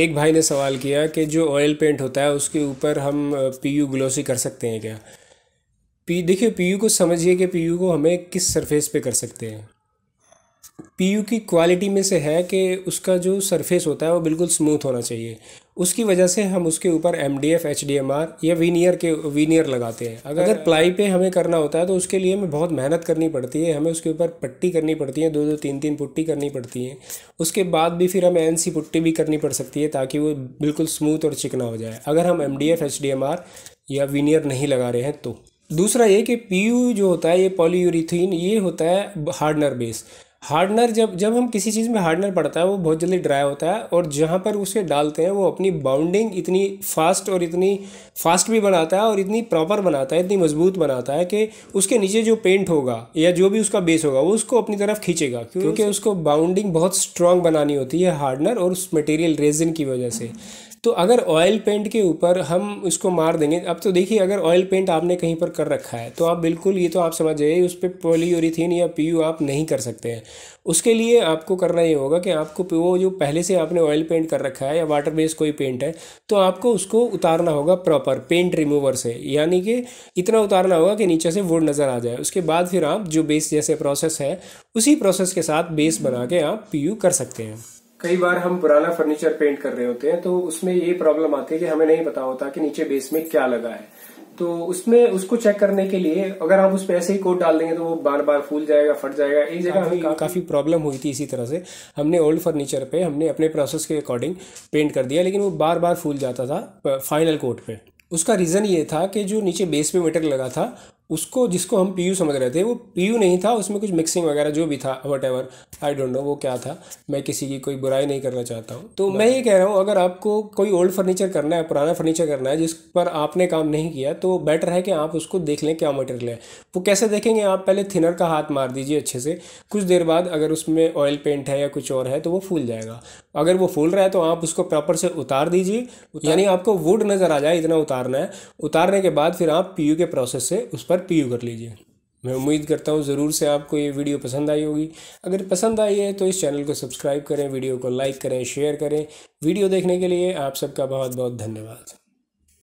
एक भाई ने सवाल किया कि जो ऑयल पेंट होता है उसके ऊपर हम पी यू ग्लोसी कर सकते हैं क्या पी देखिए पी यू को समझिए कि पी यू को हमें किस सरफेस पे कर सकते हैं यू की क्वालिटी में से है कि उसका जो सरफेस होता है वो बिल्कुल स्मूथ होना चाहिए उसकी वजह से हम उसके ऊपर M D F H D M R या वीनियर के वीनियर लगाते हैं अगर अगर प्लाई पे हमें करना होता है तो उसके लिए हमें बहुत मेहनत करनी पड़ती है हमें उसके ऊपर पट्टी करनी पड़ती है दो दो तीन तीन पुट्टी करनी पड़ती है उसके बाद भी फिर हमें एन सी पुट्टी भी करनी पड़ सकती है ताकि वो बिल्कुल स्मूथ और चिकना हो जाए अगर हम M D F H D M R या वीनियर नहीं लगा रहे हैं तो दूसरा ये कि पी यू जो होता है ये पॉलीयूरिथीन ये होता है हार्डनर बेस हार्डनर जब जब हम किसी चीज़ में हार्डनर पड़ता है वो बहुत जल्दी ड्राई होता है और जहाँ पर उसे डालते हैं वो अपनी बाउंडिंग इतनी फास्ट और इतनी फास्ट भी बनाता है और इतनी प्रॉपर बनाता है इतनी मजबूत बनाता है कि उसके नीचे जो पेंट होगा या जो भी उसका बेस होगा वो उसको अपनी तरफ खींचेगा क्योंकि उसको बाउंडिंग बहुत स्ट्रांग बनानी होती है हार्डनर और उस मटेरियल रेजिन की वजह से तो अगर ऑयल पेंट के ऊपर हम इसको मार देंगे अब तो देखिए अगर ऑयल पेंट आपने कहीं पर कर रखा है तो आप बिल्कुल ये तो आप समझ जाइए उस पर पोलियोरिथीन या पी आप नहीं कर सकते हैं उसके लिए आपको करना ये होगा कि आपको वो जो पहले से आपने ऑयल पेंट कर रखा है या वाटर बेस्ड कोई पेंट है तो आपको उसको उतारना होगा प्रॉपर पेंट रिमूवर से यानी कि इतना उतारना होगा कि नीचे से वुड नज़र आ जाए उसके बाद फिर आप जो बेस जैसे प्रोसेस है उसी प्रोसेस के साथ बेस बना के आप पी कर सकते हैं कई बार हम पुराना फर्नीचर पेंट कर रहे होते हैं तो उसमें ये प्रॉब्लम आती है कि हमें नहीं पता होता कि नीचे बेस में क्या लगा है तो उसमें उसको चेक करने के लिए अगर आप उस पर ऐसे ही कोट डाल देंगे तो वो बार बार फूल जाएगा फट जाएगा एक जगह हमें काफ़ी, काफ़ी प्रॉब्लम हुई थी इसी तरह से हमने ओल्ड फर्नीचर पे हमने अपने प्रोसेस के अकॉर्डिंग पेंट कर दिया लेकिन वो बार बार फूल जाता था फाइनल कोट पे उसका रीज़न ये था कि जो नीचे बेस पे मेटर लगा था उसको जिसको हम पी समझ रहे थे वो पी नहीं था उसमें कुछ मिक्सिंग वगैरह जो भी था whatever I don't know वो क्या था मैं किसी की कोई बुराई नहीं करना चाहता हूँ तो मैं ये कह रहा हूँ अगर आपको कोई ओल्ड फर्नीचर करना है पुराना फर्नीचर करना है जिस पर आपने काम नहीं किया तो बेटर है कि आप उसको देख लें क्या मटेरियल है वो कैसे देखेंगे आप पहले थिनर का हाथ मार दीजिए अच्छे से कुछ देर बाद अगर उसमें ऑयल पेंट है या कुछ और है तो वो फूल जाएगा अगर वो फूल रहा है तो आप उसको प्रॉपर से उतार दीजिए यानी आपको वुड नज़र आ जाए इतना उतारना है उतारने के बाद फिर आप पी के प्रोसेस से उस पर पी पी कर लीजिए मैं उम्मीद करता हूँ ज़रूर से आपको ये वीडियो पसंद आई होगी अगर पसंद आई है तो इस चैनल को सब्सक्राइब करें वीडियो को लाइक करें शेयर करें वीडियो देखने के लिए आप सबका बहुत बहुत धन्यवाद